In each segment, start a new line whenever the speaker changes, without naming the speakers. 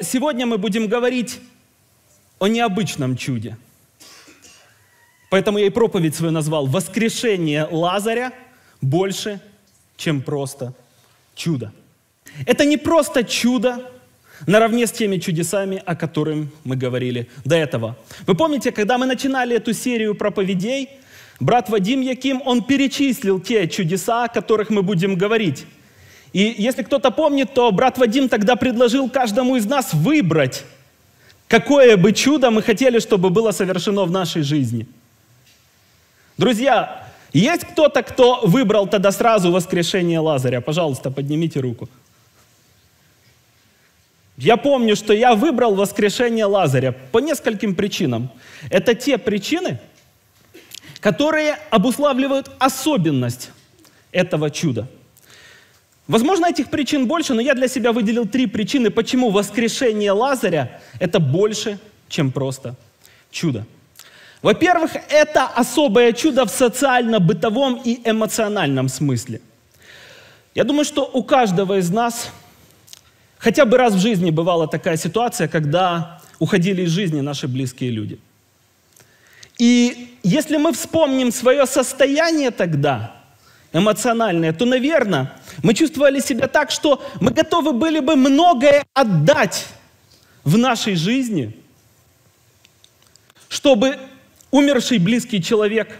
сегодня мы будем говорить о необычном чуде. Поэтому я и проповедь свою назвал «Воскрешение Лазаря больше, чем просто чудо». Это не просто чудо, наравне с теми чудесами, о которых мы говорили до этого. Вы помните, когда мы начинали эту серию проповедей, брат Вадим Яким, он перечислил те чудеса, о которых мы будем говорить. И если кто-то помнит, то брат Вадим тогда предложил каждому из нас выбрать, какое бы чудо мы хотели, чтобы было совершено в нашей жизни. Друзья, есть кто-то, кто выбрал тогда сразу воскрешение Лазаря? Пожалуйста, поднимите руку. Я помню, что я выбрал воскрешение Лазаря по нескольким причинам. Это те причины, которые обуславливают особенность этого чуда – Возможно, этих причин больше, но я для себя выделил три причины, почему воскрешение Лазаря – это больше, чем просто чудо. Во-первых, это особое чудо в социально-бытовом и эмоциональном смысле. Я думаю, что у каждого из нас хотя бы раз в жизни бывала такая ситуация, когда уходили из жизни наши близкие люди. И если мы вспомним свое состояние тогда – эмоциональное, то, наверное, мы чувствовали себя так, что мы готовы были бы многое отдать в нашей жизни, чтобы умерший близкий человек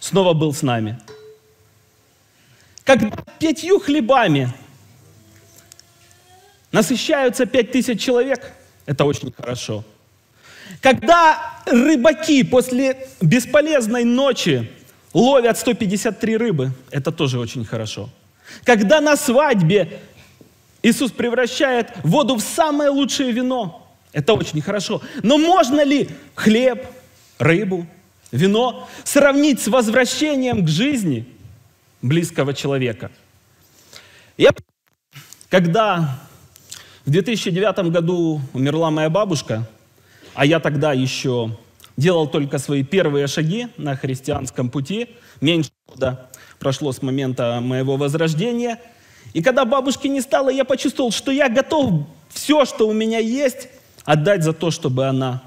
снова был с нами. Когда пятью хлебами насыщаются пять тысяч человек, это очень хорошо. Когда рыбаки после бесполезной ночи ловят 153 рыбы. Это тоже очень хорошо. Когда на свадьбе Иисус превращает воду в самое лучшее вино. Это очень хорошо. Но можно ли хлеб, рыбу, вино сравнить с возвращением к жизни близкого человека? Я, когда в 2009 году умерла моя бабушка, а я тогда еще делал только свои первые шаги на христианском пути. Меньше года прошло с момента моего возрождения. И когда бабушки не стало, я почувствовал, что я готов все, что у меня есть, отдать за то, чтобы она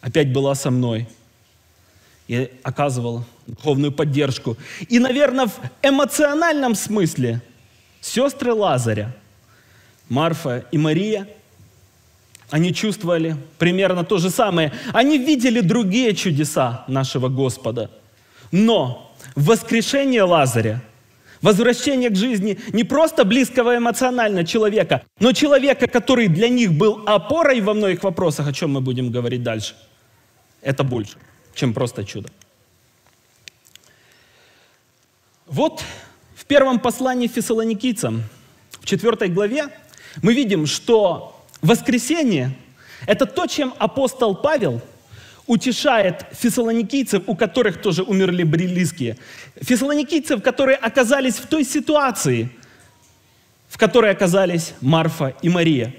опять была со мной и оказывала духовную поддержку. И, наверное, в эмоциональном смысле сестры Лазаря, Марфа и Мария – они чувствовали примерно то же самое. Они видели другие чудеса нашего Господа. Но воскрешение Лазаря, возвращение к жизни не просто близкого эмоционально человека, но человека, который для них был опорой во многих вопросах, о чем мы будем говорить дальше, это больше, чем просто чудо. Вот в первом послании фессалоникийцам, в четвертой главе, мы видим, что Воскресение – это то, чем апостол Павел утешает фессалоникийцев, у которых тоже умерли брилизкие. Фессалоникийцев, которые оказались в той ситуации, в которой оказались Марфа и Мария.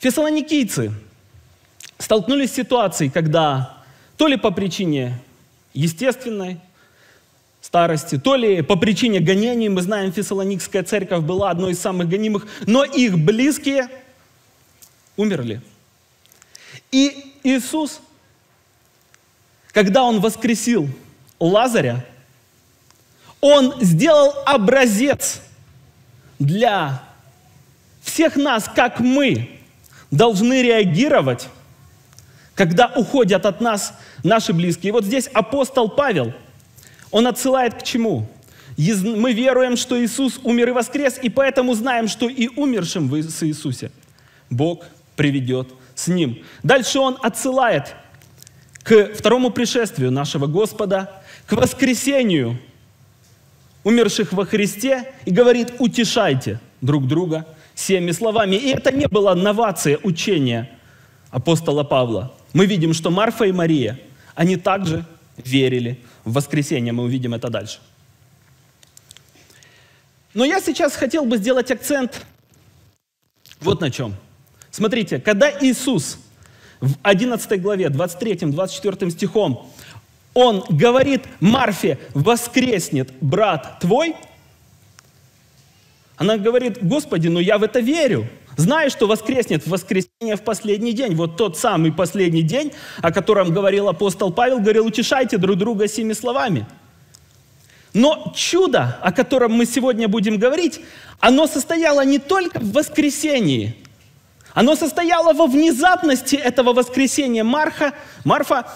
Фессалоникийцы столкнулись с ситуацией, когда то ли по причине естественной, старости, то ли по причине гонений, мы знаем, Фессалоникская церковь была одной из самых гонимых, но их близкие умерли. И Иисус, когда Он воскресил Лазаря, Он сделал образец для всех нас, как мы должны реагировать, когда уходят от нас наши близкие. И вот здесь апостол Павел – он отсылает к чему? Мы веруем, что Иисус умер и воскрес, и поэтому знаем, что и умершим с Иисусе Бог приведет с Ним. Дальше он отсылает к второму пришествию нашего Господа, к воскресению умерших во Христе и говорит, утешайте друг друга всеми словами. И это не была новация учения апостола Павла. Мы видим, что Марфа и Мария, они также верили в воскресенье мы увидим это дальше. Но я сейчас хотел бы сделать акцент вот на чем. Смотрите, когда Иисус в 11 главе, 23-24 стихом, Он говорит Марфе, воскреснет брат твой, она говорит, Господи, ну я в это верю. Знай, что воскреснет в воскресенье в последний день. Вот тот самый последний день, о котором говорил апостол Павел, говорил, утешайте друг друга семи словами. Но чудо, о котором мы сегодня будем говорить, оно состояло не только в воскресении, оно состояло во внезапности этого воскресения. Марха, Марфа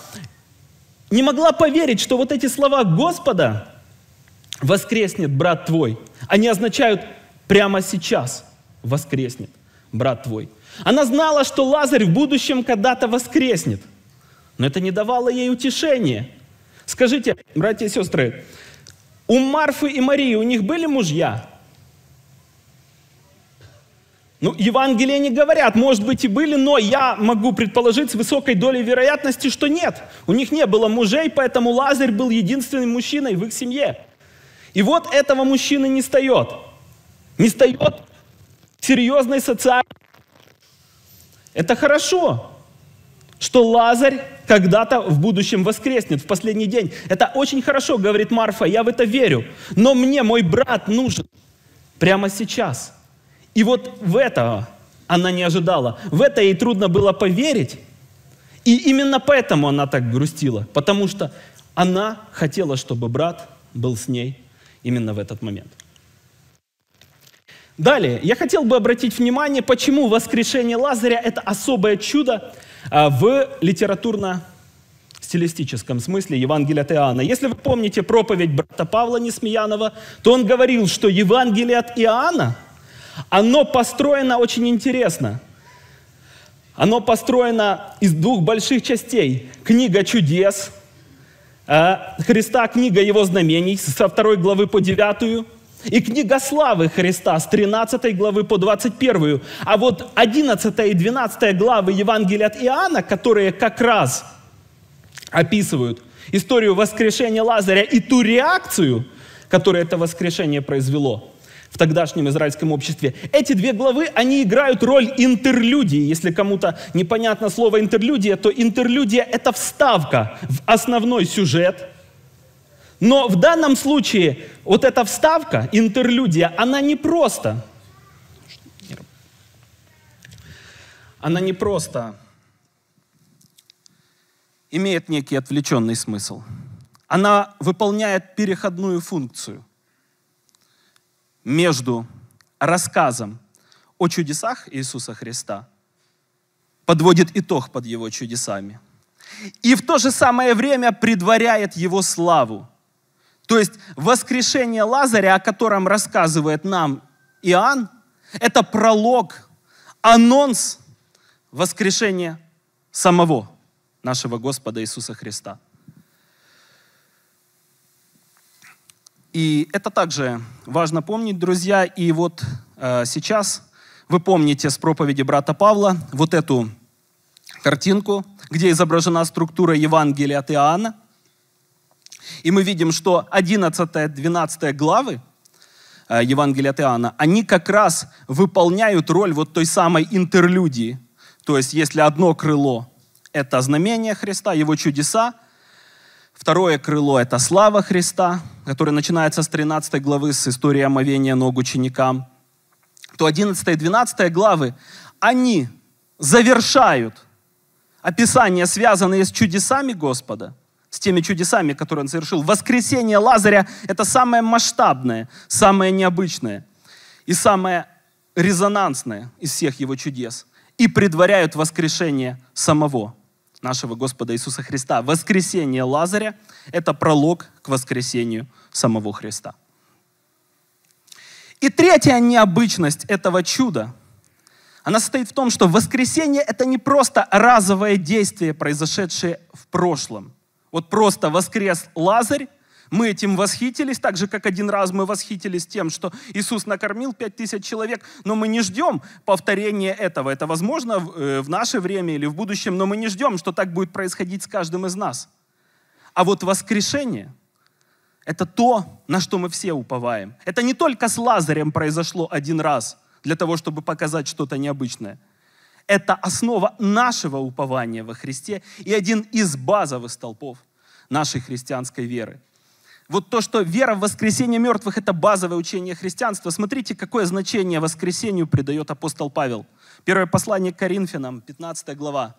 не могла поверить, что вот эти слова Господа «воскреснет брат твой», они означают «прямо сейчас воскреснет» брат твой. Она знала, что Лазарь в будущем когда-то воскреснет, но это не давало ей утешения. Скажите, братья и сестры, у Марфы и Марии у них были мужья? Ну, Евангелие не говорят, может быть и были, но я могу предположить с высокой долей вероятности, что нет. У них не было мужей, поэтому Лазарь был единственным мужчиной в их семье. И вот этого мужчины не встает. Не встает серьезной социальной... Это хорошо, что Лазарь когда-то в будущем воскреснет, в последний день. Это очень хорошо, говорит Марфа, я в это верю. Но мне мой брат нужен прямо сейчас. И вот в это она не ожидала. В это ей трудно было поверить. И именно поэтому она так грустила. Потому что она хотела, чтобы брат был с ней именно в этот момент. Далее, я хотел бы обратить внимание, почему воскрешение Лазаря – это особое чудо а, в литературно-стилистическом смысле Евангелия от Иоанна. Если вы помните проповедь брата Павла Несмеянова, то он говорил, что Евангелие от Иоанна, оно построено очень интересно. Оно построено из двух больших частей. Книга чудес, а, Христа книга его знамений со второй главы по девятую и книга славы Христа с 13 главы по 21. А вот 11 и 12 главы Евангелия от Иоанна, которые как раз описывают историю воскрешения Лазаря и ту реакцию, которую это воскрешение произвело в тогдашнем израильском обществе. Эти две главы, они играют роль интерлюдии. Если кому-то непонятно слово интерлюдия, то интерлюдия – это вставка в основной сюжет – но в данном случае вот эта вставка, интерлюдия, она не просто... Она не просто имеет некий отвлеченный смысл. Она выполняет переходную функцию между рассказом о чудесах Иисуса Христа, подводит итог под его чудесами, и в то же самое время предваряет его славу – то есть воскрешение Лазаря, о котором рассказывает нам Иоанн, это пролог, анонс воскрешения самого нашего Господа Иисуса Христа. И это также важно помнить, друзья. И вот э, сейчас вы помните с проповеди брата Павла вот эту картинку, где изображена структура Евангелия от Иоанна. И мы видим, что 11-12 главы э, Евангелия от Иоанна, они как раз выполняют роль вот той самой интерлюдии. То есть, если одно крыло – это знамение Христа, его чудеса, второе крыло – это слава Христа, которая начинается с 13 главы, с истории омовения ног ученикам, то 11 и 12 главы, они завершают описание, связанное с чудесами Господа – с теми чудесами, которые он совершил. Воскресение Лазаря – это самое масштабное, самое необычное и самое резонансное из всех его чудес. И предваряют воскрешение самого нашего Господа Иисуса Христа. Воскресение Лазаря – это пролог к воскресению самого Христа. И третья необычность этого чуда, она состоит в том, что воскресение – это не просто разовое действие, произошедшее в прошлом – вот просто воскрес Лазарь, мы этим восхитились, так же, как один раз мы восхитились тем, что Иисус накормил пять тысяч человек, но мы не ждем повторения этого. Это возможно э, в наше время или в будущем, но мы не ждем, что так будет происходить с каждым из нас. А вот воскрешение – это то, на что мы все уповаем. Это не только с Лазарем произошло один раз для того, чтобы показать что-то необычное –– это основа нашего упования во Христе и один из базовых столпов нашей христианской веры. Вот то, что вера в воскресение мертвых – это базовое учение христианства. Смотрите, какое значение воскресению придает апостол Павел. Первое послание к Коринфянам, 15 глава.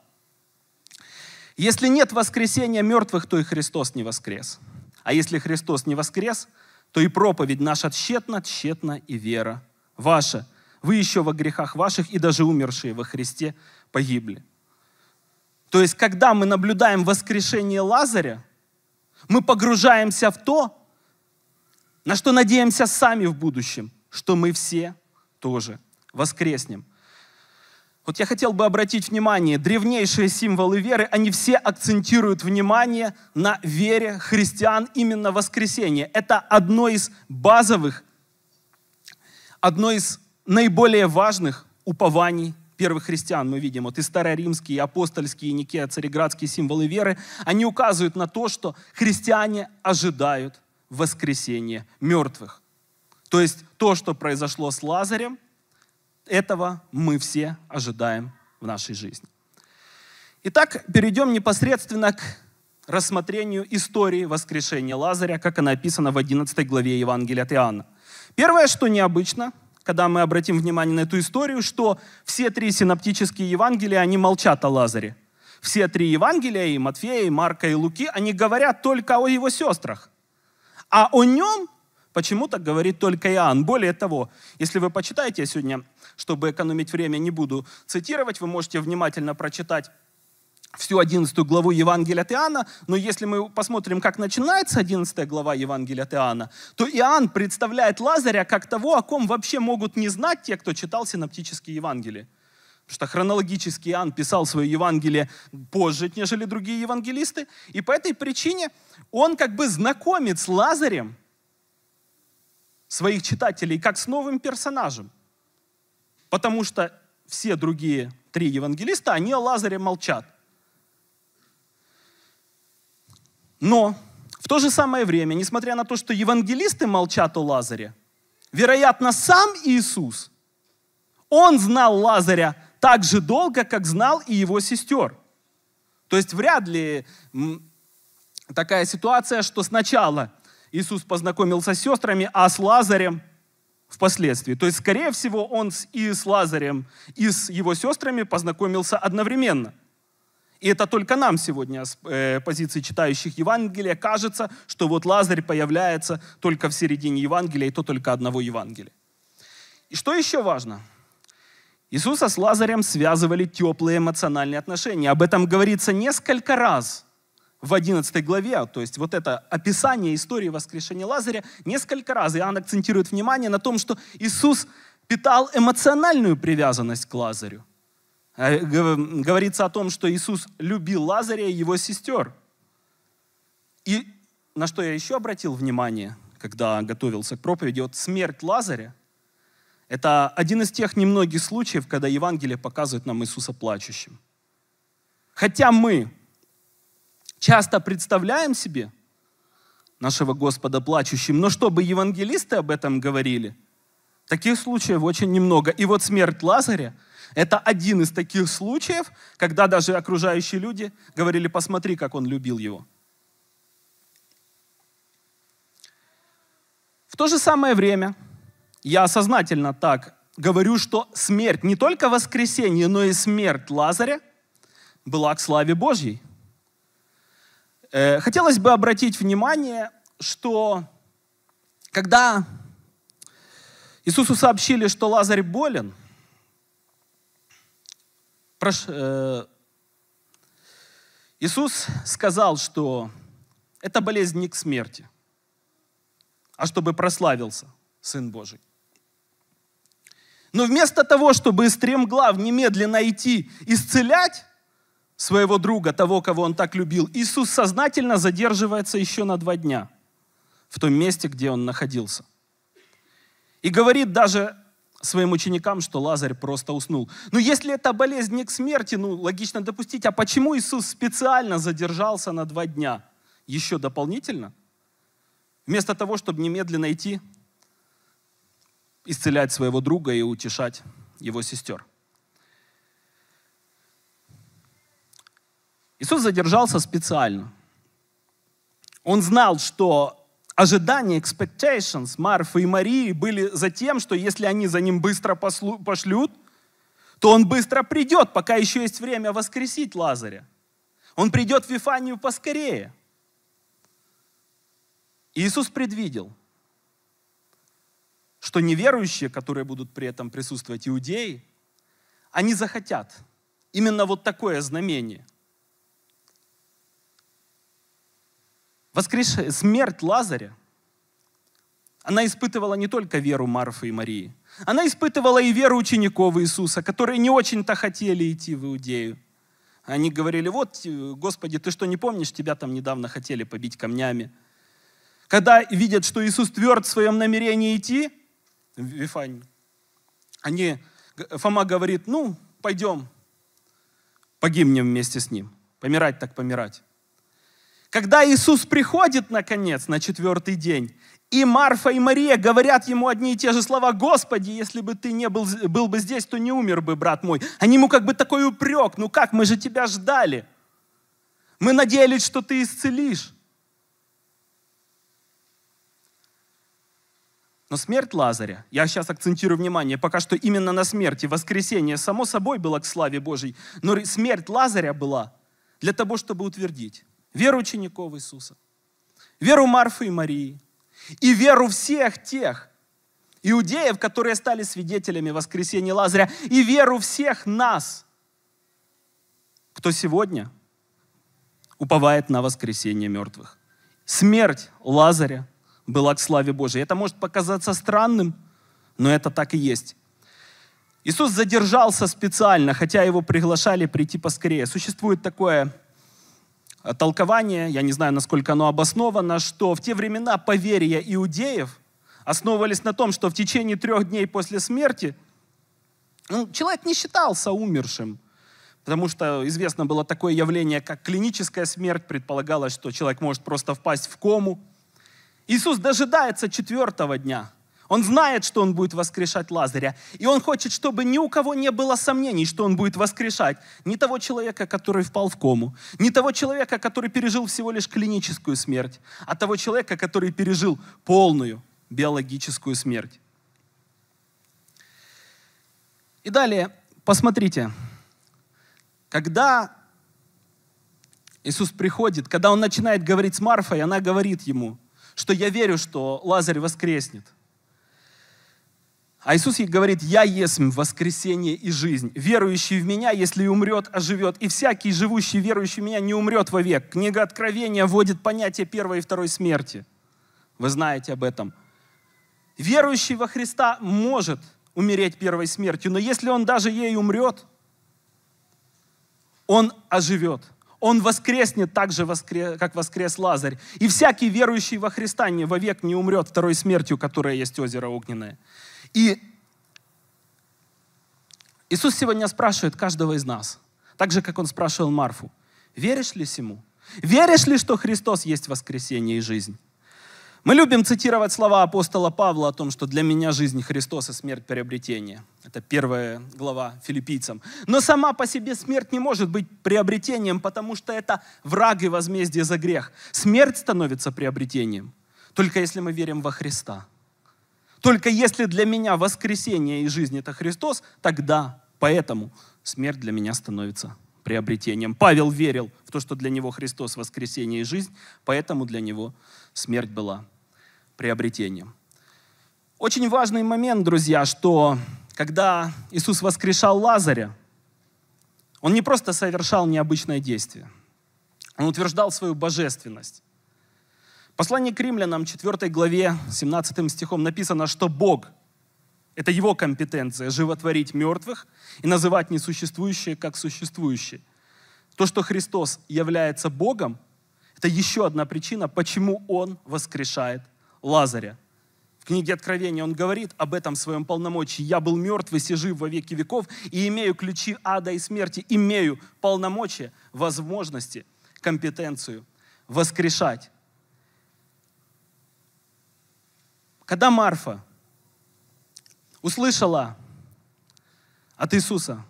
«Если нет воскресения мертвых, то и Христос не воскрес. А если Христос не воскрес, то и проповедь наша тщетна, тщетна и вера ваша вы еще во грехах ваших, и даже умершие во Христе погибли. То есть, когда мы наблюдаем воскрешение Лазаря, мы погружаемся в то, на что надеемся сами в будущем, что мы все тоже воскреснем. Вот я хотел бы обратить внимание, древнейшие символы веры, они все акцентируют внимание на вере христиан именно воскресения. Это одно из базовых, одно из наиболее важных упований первых христиан мы видим, вот и староримские, и апостольские, и никея, цареградские символы веры, они указывают на то, что христиане ожидают воскресения мертвых. То есть то, что произошло с Лазарем, этого мы все ожидаем в нашей жизни. Итак, перейдем непосредственно к рассмотрению истории воскрешения Лазаря, как она описана в 11 главе Евангелия от Иоанна. Первое, что необычно – когда мы обратим внимание на эту историю, что все три синаптические Евангелия, они молчат о Лазаре. Все три Евангелия, и Матфея, и Марка, и Луки, они говорят только о его сестрах. А о нем почему-то говорит только Иоанн. Более того, если вы почитаете, сегодня, чтобы экономить время, не буду цитировать, вы можете внимательно прочитать всю 11 главу Евангелия от Иоанна, но если мы посмотрим, как начинается 11 глава Евангелия от Иоанна, то Иоанн представляет Лазаря как того, о ком вообще могут не знать те, кто читал синоптические Евангелия. Потому что хронологически Иоанн писал свое Евангелие позже, нежели другие евангелисты. И по этой причине он как бы знакомит с Лазарем своих читателей как с новым персонажем. Потому что все другие три евангелиста, они о Лазаре молчат. Но в то же самое время, несмотря на то, что евангелисты молчат о Лазаре, вероятно, сам Иисус, он знал Лазаря так же долго, как знал и его сестер. То есть вряд ли такая ситуация, что сначала Иисус познакомился с сестрами, а с Лазарем впоследствии. То есть, скорее всего, он и с Лазарем, и с его сестрами познакомился одновременно – и это только нам сегодня с э, позиции читающих Евангелия кажется, что вот Лазарь появляется только в середине Евангелия, и то только одного Евангелия. И что еще важно? Иисуса с Лазарем связывали теплые эмоциональные отношения. Об этом говорится несколько раз в 11 главе, то есть вот это описание истории воскрешения Лазаря, несколько раз Иоанн акцентирует внимание на том, что Иисус питал эмоциональную привязанность к Лазарю. А, говорится о том, что Иисус любил Лазаря и его сестер. И на что я еще обратил внимание, когда готовился к проповеди, вот смерть Лазаря – это один из тех немногих случаев, когда Евангелие показывает нам Иисуса плачущим. Хотя мы часто представляем себе нашего Господа плачущим, но чтобы евангелисты об этом говорили, таких случаев очень немного. И вот смерть Лазаря – это один из таких случаев, когда даже окружающие люди говорили, посмотри, как он любил его. В то же самое время я сознательно так говорю, что смерть, не только воскресение, но и смерть Лазаря была к славе Божьей. Э, хотелось бы обратить внимание, что когда Иисусу сообщили, что Лазарь болен – Прош... Э, Иисус сказал, что эта болезнь не к смерти, а чтобы прославился Сын Божий. Но вместо того, чтобы стремглав немедленно идти исцелять своего друга, того, кого он так любил, Иисус сознательно задерживается еще на два дня в том месте, где он находился. И говорит даже своим ученикам, что Лазарь просто уснул. Но ну, если это болезнь не к смерти, ну, логично допустить, а почему Иисус специально задержался на два дня? Еще дополнительно? Вместо того, чтобы немедленно идти, исцелять своего друга и утешать его сестер. Иисус задержался специально. Он знал, что ожидания, expectations Марфы и Марии были за тем, что если они за ним быстро послу, пошлют, то он быстро придет, пока еще есть время воскресить Лазаря. Он придет в Вифанию поскорее. Иисус предвидел, что неверующие, которые будут при этом присутствовать иудеи, они захотят именно вот такое знамение – воскрес... смерть Лазаря, она испытывала не только веру Марфы и Марии, она испытывала и веру учеников Иисуса, которые не очень-то хотели идти в Иудею. Они говорили, вот, э, Господи, ты что, не помнишь, тебя там недавно хотели побить камнями. Когда видят, что Иисус тверд в своем намерении идти, Вифань, они, Фома говорит, ну, пойдем, погибнем вместе с ним. Помирать так помирать. Когда Иисус приходит, наконец, на четвертый день, и Марфа, и Мария говорят ему одни и те же слова, «Господи, если бы ты не был, был бы здесь, то не умер бы, брат мой». Они ему как бы такой упрек, «Ну как, мы же тебя ждали. Мы надеялись, что ты исцелишь». Но смерть Лазаря, я сейчас акцентирую внимание пока что именно на смерти, воскресение, само собой было к славе Божьей, но смерть Лазаря была для того, чтобы утвердить веру учеников Иисуса, веру Марфы и Марии и веру всех тех иудеев, которые стали свидетелями воскресения Лазаря, и веру всех нас, кто сегодня уповает на воскресение мертвых. Смерть Лазаря была к славе Божией. Это может показаться странным, но это так и есть. Иисус задержался специально, хотя его приглашали прийти поскорее. Существует такое толкование, я не знаю, насколько оно обосновано, что в те времена поверия иудеев основывались на том, что в течение трех дней после смерти ну, человек не считался умершим, потому что известно было такое явление, как клиническая смерть, предполагалось, что человек может просто впасть в кому. Иисус дожидается четвертого дня – он знает, что он будет воскрешать Лазаря. И он хочет, чтобы ни у кого не было сомнений, что он будет воскрешать. Ни того человека, который впал в кому. Ни того человека, который пережил всего лишь клиническую смерть. А того человека, который пережил полную биологическую смерть. И далее, посмотрите. Когда Иисус приходит, когда он начинает говорить с Марфой, она говорит ему, что я верю, что Лазарь воскреснет – а Иисус ей говорит, «Я есмь воскресение и жизнь. Верующий в Меня, если умрет, оживет. И всякий, живущий верующий в Меня, не умрет вовек». Книга Откровения вводит понятие первой и второй смерти. Вы знаете об этом. Верующий во Христа может умереть первой смертью, но если он даже ей умрет, он оживет. Он воскреснет так же, как воскрес Лазарь. И всякий верующий во Христа не вовек не умрет второй смертью, которая есть озеро огненное. И Иисус сегодня спрашивает каждого из нас, так же, как Он спрашивал Марфу, веришь ли Сему? Веришь ли, что Христос есть воскресение и жизнь? Мы любим цитировать слова апостола Павла о том, что для меня жизнь Христос и смерть приобретение. Это первая глава филиппийцам. Но сама по себе смерть не может быть приобретением, потому что это враг и возмездие за грех. Смерть становится приобретением, только если мы верим во Христа. Только если для меня воскресение и жизнь это Христос, тогда, поэтому смерть для меня становится приобретением. Павел верил в то, что для него Христос воскресение и жизнь, поэтому для него смерть была приобретением. Очень важный момент, друзья, что когда Иисус воскрешал Лазаря, он не просто совершал необычное действие, он утверждал свою божественность. Послание к римлянам, 4 главе, 17 стихом написано, что Бог – это Его компетенция – животворить мертвых и называть несуществующие как существующие. То, что Христос является Богом, это еще одна причина, почему Он воскрешает Лазаря. В книге Откровения он говорит об этом своем полномочии. «Я был мертв и сижу во веки веков, и имею ключи ада и смерти, имею полномочия, возможности, компетенцию воскрешать Когда Марфа услышала от Иисуса,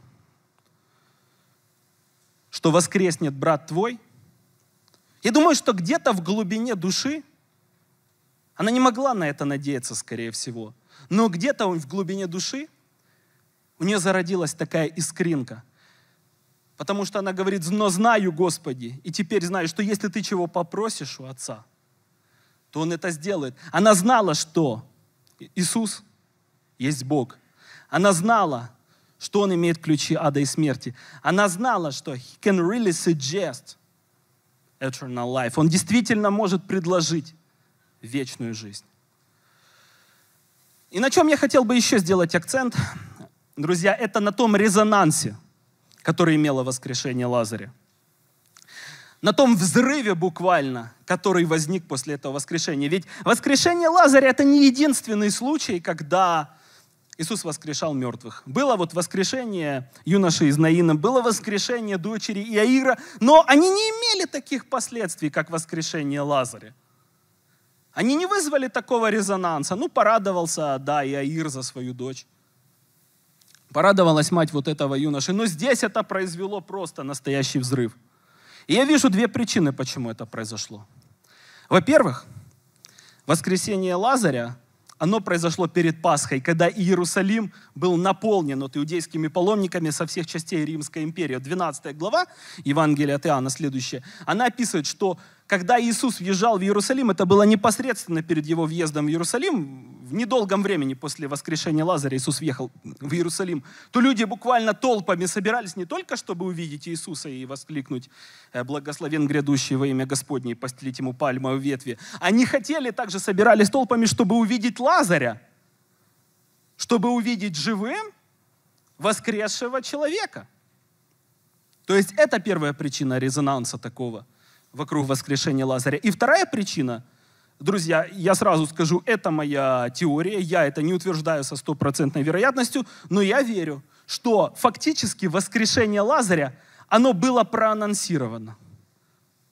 что воскреснет брат твой, я думаю, что где-то в глубине души она не могла на это надеяться, скорее всего. Но где-то в глубине души у нее зародилась такая искринка. Потому что она говорит, но знаю, Господи, и теперь знаю, что если ты чего попросишь у Отца – то он это сделает. Она знала, что Иисус есть Бог. Она знала, что он имеет ключи ада и смерти. Она знала, что he can really suggest eternal life. Он действительно может предложить вечную жизнь. И на чем я хотел бы еще сделать акцент, друзья, это на том резонансе, который имело воскрешение Лазаря на том взрыве буквально, который возник после этого воскрешения. Ведь воскрешение Лазаря – это не единственный случай, когда Иисус воскрешал мертвых. Было вот воскрешение юноши из Наина, было воскрешение дочери Иаира, но они не имели таких последствий, как воскрешение Лазаря. Они не вызвали такого резонанса. Ну, порадовался, да, Иаир за свою дочь. Порадовалась мать вот этого юноши. Но здесь это произвело просто настоящий взрыв – и я вижу две причины, почему это произошло. Во-первых, воскресение Лазаря, оно произошло перед Пасхой, когда Иерусалим был наполнен от иудейскими паломниками со всех частей Римской империи. 12 глава Евангелия от Иоанна, следующая, она описывает, что когда Иисус въезжал в Иерусалим, это было непосредственно перед его въездом в Иерусалим, в недолгом времени после воскрешения Лазаря Иисус въехал в Иерусалим, то люди буквально толпами собирались не только, чтобы увидеть Иисуса и воскликнуть «Э, «Благословен грядущий во имя Господне» и постелить ему пальмовые ветви. Они хотели, также собирались толпами, чтобы увидеть Лазаря, чтобы увидеть живым воскресшего человека. То есть это первая причина резонанса такого вокруг воскрешения Лазаря. И вторая причина – Друзья, я сразу скажу, это моя теория, я это не утверждаю со стопроцентной вероятностью, но я верю, что фактически воскрешение Лазаря, оно было проанонсировано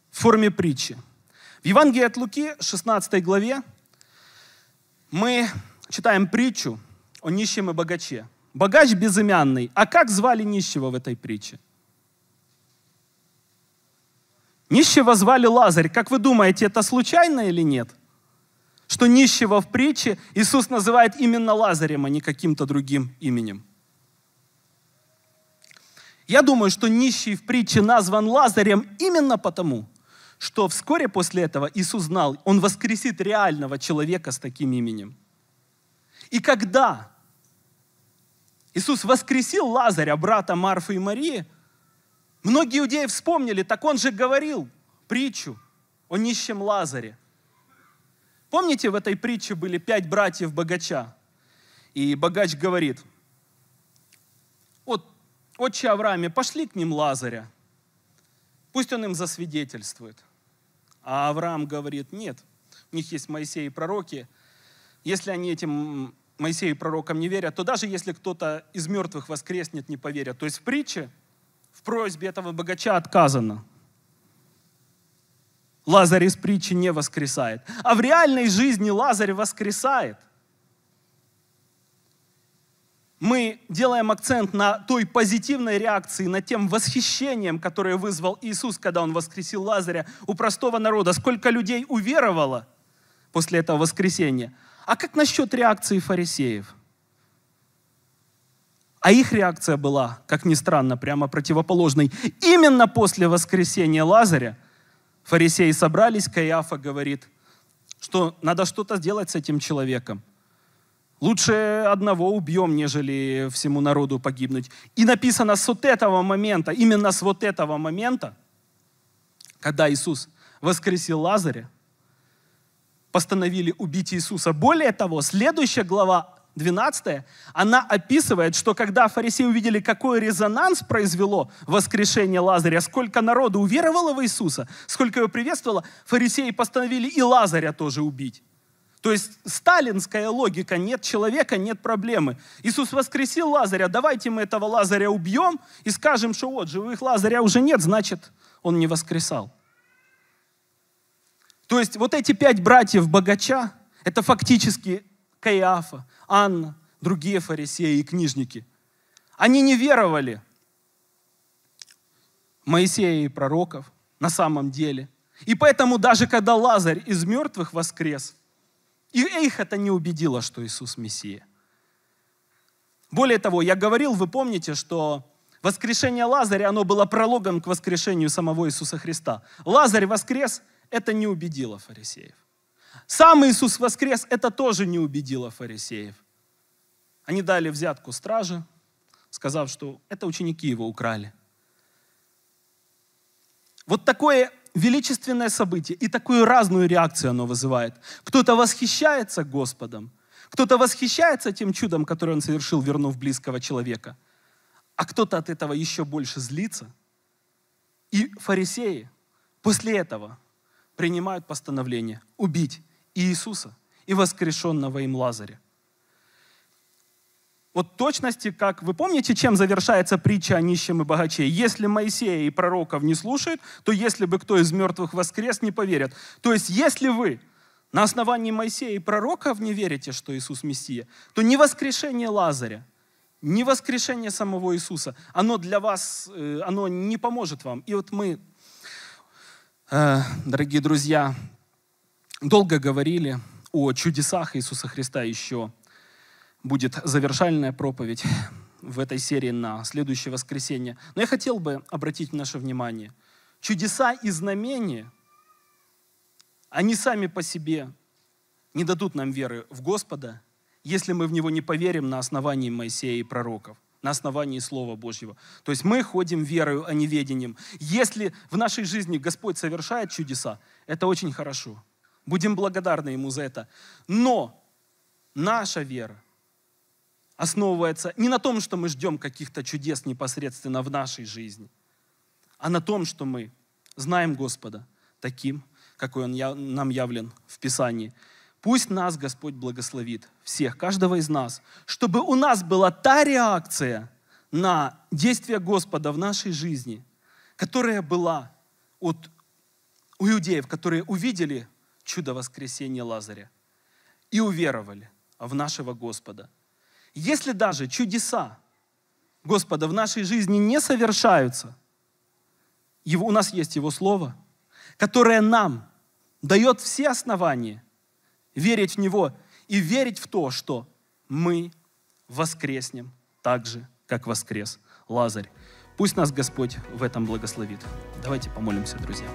в форме притчи. В Евангелии от Луки, 16 главе, мы читаем притчу о нищем и богаче. Богач безымянный. А как звали нищего в этой притче? Нищего звали Лазарь. Как вы думаете, это случайно или нет? что нищего в притче Иисус называет именно Лазарем, а не каким-то другим именем. Я думаю, что нищий в притче назван Лазарем именно потому, что вскоре после этого Иисус знал, он воскресит реального человека с таким именем. И когда Иисус воскресил Лазаря, брата Марфы и Марии, многие иудеи вспомнили, так он же говорил притчу о нищем Лазаре. Помните, в этой притче были пять братьев богача? И богач говорит, вот, отче Аврааме, пошли к ним Лазаря, пусть он им засвидетельствует. А Авраам говорит, нет, у них есть Моисей и пророки, если они этим Моисею и пророкам не верят, то даже если кто-то из мертвых воскреснет, не поверят. То есть в притче, в просьбе этого богача отказано – Лазарь из притчи не воскресает. А в реальной жизни Лазарь воскресает. Мы делаем акцент на той позитивной реакции, на тем восхищением, которое вызвал Иисус, когда Он воскресил Лазаря у простого народа. Сколько людей уверовало после этого воскресения. А как насчет реакции фарисеев? А их реакция была, как ни странно, прямо противоположной. Именно после воскресения Лазаря – Фарисеи собрались, Каяфа говорит, что надо что-то сделать с этим человеком. Лучше одного убьем, нежели всему народу погибнуть. И написано с вот этого момента, именно с вот этого момента, когда Иисус воскресил Лазаря, постановили убить Иисуса. Более того, следующая глава 12, она описывает, что когда фарисеи увидели, какой резонанс произвело воскрешение Лазаря, сколько народу уверовало в Иисуса, сколько его приветствовало, фарисеи постановили и Лазаря тоже убить. То есть сталинская логика, нет человека, нет проблемы. Иисус воскресил Лазаря, давайте мы этого Лазаря убьем и скажем, что вот, живых Лазаря уже нет, значит, он не воскресал. То есть вот эти пять братьев богача, это фактически Каиафа, Анна, другие фарисеи и книжники. Они не веровали Моисея и пророков на самом деле. И поэтому даже когда Лазарь из мертвых воскрес, и их это не убедило, что Иисус Мессия. Более того, я говорил, вы помните, что воскрешение Лазаря, оно было прологом к воскрешению самого Иисуса Христа. Лазарь воскрес, это не убедило фарисеев. Сам Иисус воскрес, это тоже не убедило фарисеев. Они дали взятку страже, сказав, что это ученики его украли. Вот такое величественное событие и такую разную реакцию оно вызывает. Кто-то восхищается Господом, кто-то восхищается тем чудом, которое он совершил, вернув близкого человека, а кто-то от этого еще больше злится. И фарисеи после этого – принимают постановление убить и Иисуса, и воскрешенного им Лазаря. Вот точности, как вы помните, чем завершается притча о нищем и богаче? Если Моисея и пророков не слушают, то если бы кто из мертвых воскрес, не поверят. То есть, если вы на основании Моисея и пророков не верите, что Иисус Мессия, то не воскрешение Лазаря, не воскрешение самого Иисуса, оно для вас, э, оно не поможет вам. И вот мы Э, дорогие друзья, долго говорили о чудесах Иисуса Христа еще. Будет завершальная проповедь в этой серии на следующее воскресенье. Но я хотел бы обратить наше внимание. Чудеса и знамения, они сами по себе не дадут нам веры в Господа, если мы в Него не поверим на основании Моисея и пророков – на основании Слова Божьего. То есть мы ходим верою, а не ведением. Если в нашей жизни Господь совершает чудеса, это очень хорошо. Будем благодарны Ему за это. Но наша вера основывается не на том, что мы ждем каких-то чудес непосредственно в нашей жизни, а на том, что мы знаем Господа таким, какой Он нам явлен в Писании – Пусть нас Господь благословит, всех, каждого из нас, чтобы у нас была та реакция на действие Господа в нашей жизни, которая была от у иудеев, которые увидели чудо воскресения Лазаря и уверовали в нашего Господа. Если даже чудеса Господа в нашей жизни не совершаются, его, у нас есть Его Слово, которое нам дает все основания – верить в Него и верить в то, что мы воскреснем так же, как воскрес Лазарь. Пусть нас Господь в этом благословит. Давайте помолимся, друзья.